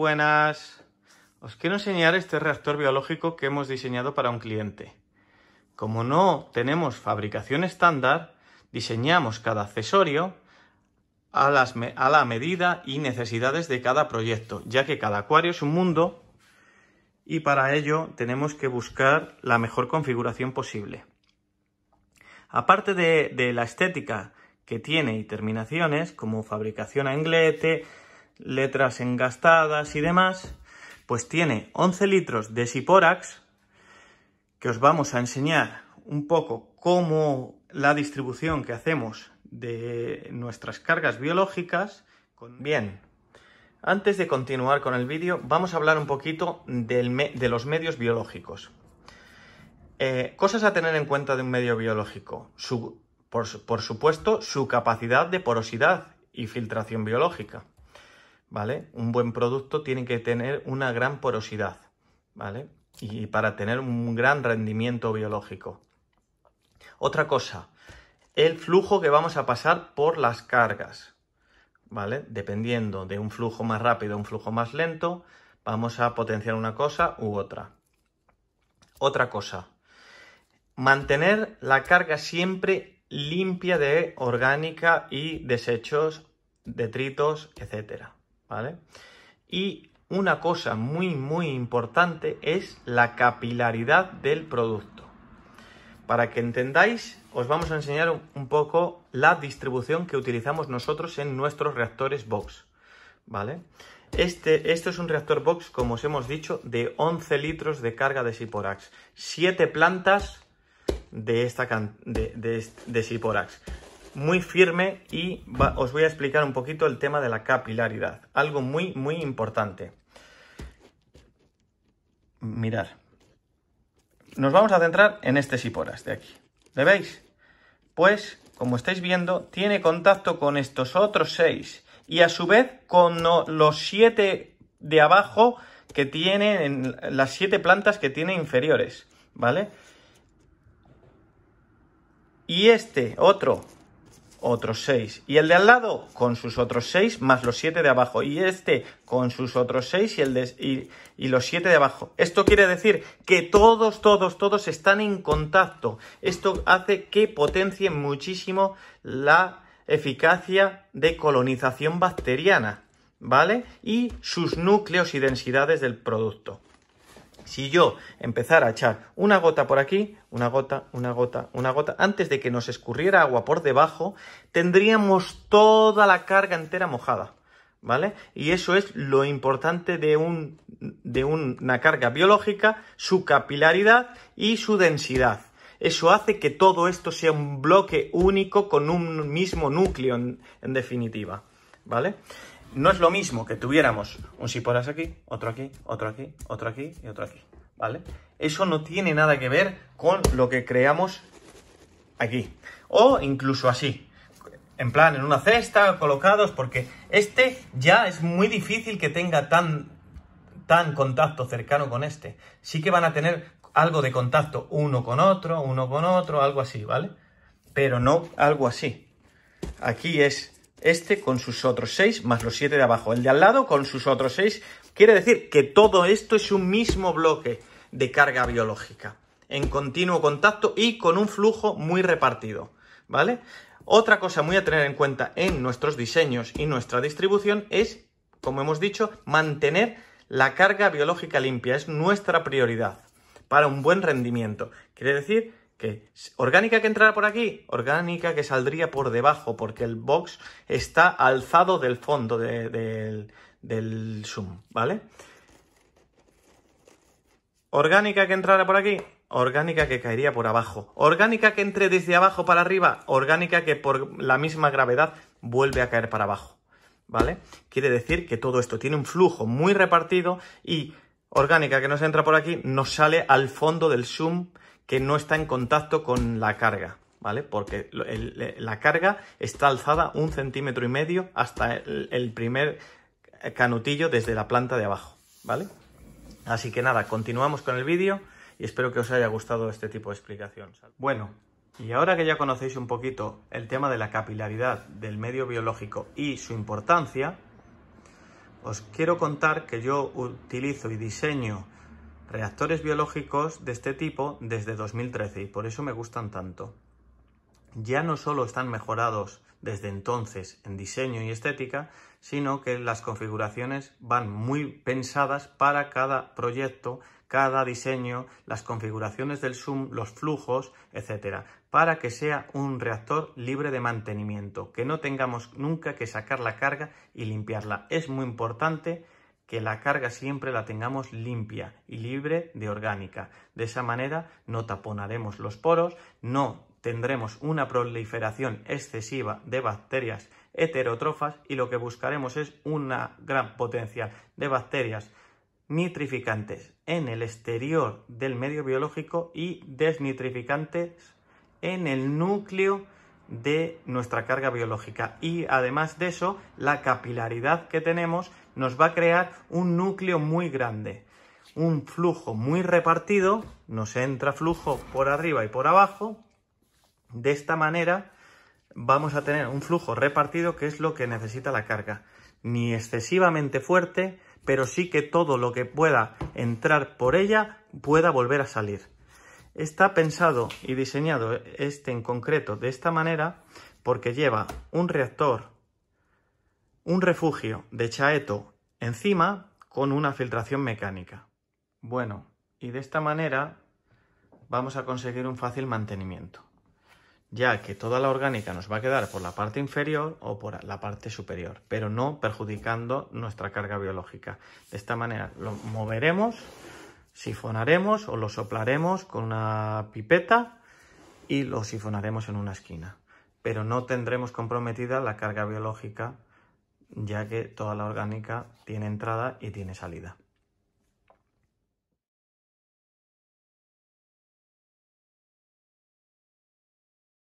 buenas. Os quiero enseñar este reactor biológico que hemos diseñado para un cliente. Como no tenemos fabricación estándar, diseñamos cada accesorio a, la medida y necesidades de cada proyecto, ya que cada acuario es un mundo y para ello tenemos que buscar la mejor configuración posible. Aparte de, de la estética que tiene y terminaciones como fabricación a englete, letras engastadas y demás, pues tiene 11 litros de Siporax, que os vamos a enseñar un poco cómo la distribución que hacemos de nuestras cargas biológicas. Bien, antes de continuar con el vídeo, vamos a hablar un poquito de los medios biológicos. Eh, cosas a tener en cuenta de un medio biológico. por supuesto, su capacidad de porosidad y filtración biológica. ¿vale? Un buen producto tiene que tener una gran porosidad, ¿vale? Y para tener un gran rendimiento biológico. Otra cosa, el flujo que vamos a pasar por las cargas, ¿vale? Dependiendo de un flujo más rápido, o un flujo más lento, vamos a potenciar una cosa u otra. Otra cosa, mantener la carga siempre limpia de orgánica y desechos, detritos, etcétera. ¿vale? Y una cosa muy, muy importante es la capilaridad del producto. Para que entendáis, os vamos a enseñar un poco la distribución que utilizamos nosotros en nuestros reactores box, ¿vale? Este, esto es un reactor box, como os hemos dicho, de 11 litros de carga de Siporax. 7 plantas de, esta, de Siporax muy firme y os voy a explicar un poquito el tema de la capilaridad, algo muy, muy importante. Mirar. Nos vamos a centrar en este siporas de aquí. ¿Le veis? Pues, como estáis viendo, tiene contacto con estos otros seis y a su vez con los siete de abajo que tienen, las siete plantas que tiene inferiores, ¿vale? Y este otro otros seis. Y el de al lado con sus otros seis más los siete de abajo. Y este con sus otros seis y, y, los siete de abajo. Esto quiere decir que todos, todos, todos están en contacto. Esto hace que potencie muchísimo la eficacia de colonización bacteriana. ¿Vale? Y sus núcleos y densidades del producto. Si yo empezara a echar una gota por aquí, una gota, una gota, una gota, antes de que nos escurriera agua por debajo, tendríamos toda la carga entera mojada. ¿Vale? Y eso es lo importante de, una carga biológica, su capilaridad y su densidad. Eso hace que todo esto sea un bloque único con un mismo núcleo en, en definitiva. ¿Vale? no es lo mismo que tuviéramos un siporas aquí, otro aquí, otro aquí, otro aquí y otro aquí, ¿vale? Eso no tiene nada que ver con lo que creamos aquí. O incluso así, en plan, en una cesta, colocados, porque este ya es muy difícil que tenga tan, tan contacto cercano con este. Sí que van a tener algo de contacto uno con otro, uno con otro, algo así, ¿vale? Pero no algo así. Aquí es este con sus otros seis, más los siete de abajo. El de al lado con sus otros seis. Quiere decir que todo esto es un mismo bloque de carga biológica, en continuo contacto y con un flujo muy repartido, ¿vale? Otra cosa muy a tener en cuenta en nuestros diseños y nuestra distribución es, como hemos dicho, mantener la carga biológica limpia. Es nuestra prioridad para un buen rendimiento. Quiere decir orgánica que entrara por aquí, orgánica que saldría por debajo, porque el box está alzado del fondo del, del zoom, ¿vale? Orgánica que entrara por aquí, orgánica que caería por abajo, orgánica que entre desde abajo para arriba, orgánica que por la misma gravedad vuelve a caer para abajo, ¿vale? Quiere decir que todo esto tiene un flujo muy repartido y orgánica que nos entra por aquí nos sale al fondo del zoom que no está en contacto con la carga, ¿vale? Porque la carga está alzada un centímetro y medio hasta el, el primer canutillo desde la planta de abajo, ¿vale? Así que nada, continuamos con el vídeo y espero que os haya gustado este tipo de explicación. Bueno, y ahora que ya conocéis un poquito el tema de la capilaridad del medio biológico y su importancia, os quiero contar que yo utilizo y diseño reactores biológicos de este tipo desde 2013 y por eso me gustan tanto. Ya no solo están mejorados desde entonces en diseño y estética, sino que las configuraciones van muy pensadas para cada proyecto, cada diseño, las configuraciones del zoom, los flujos, etcétera, para que sea un reactor libre de mantenimiento, que no tengamos nunca que sacar la carga y limpiarla. Es muy importante que la carga siempre la tengamos limpia y libre de orgánica. De esa manera no taponaremos los poros, no tendremos una proliferación excesiva de bacterias heterótrofas y lo que buscaremos es una gran potencia de bacterias nitrificantes en el exterior del medio biológico y desnitrificantes en el núcleo de nuestra carga biológica y además de eso la capilaridad que tenemos nos va a crear un núcleo muy grande un flujo muy repartido nos entra flujo por arriba y por abajo de esta manera vamos a tener un flujo repartido que es lo que necesita la carga ni excesivamente fuerte pero sí que todo lo que pueda entrar por ella pueda volver a salir Está pensado y diseñado este en concreto de esta manera porque lleva un reactor, un refugio de chaeto encima con una filtración mecánica. Bueno, y de esta manera vamos a conseguir un fácil mantenimiento, ya que toda la orgánica nos va a quedar por la parte inferior o por la parte superior, pero no perjudicando nuestra carga biológica. De esta manera lo moveremos sifonaremos o lo soplaremos con una pipeta y lo sifonaremos en una esquina. Pero no tendremos comprometida la carga biológica ya que toda la orgánica tiene entrada y tiene salida.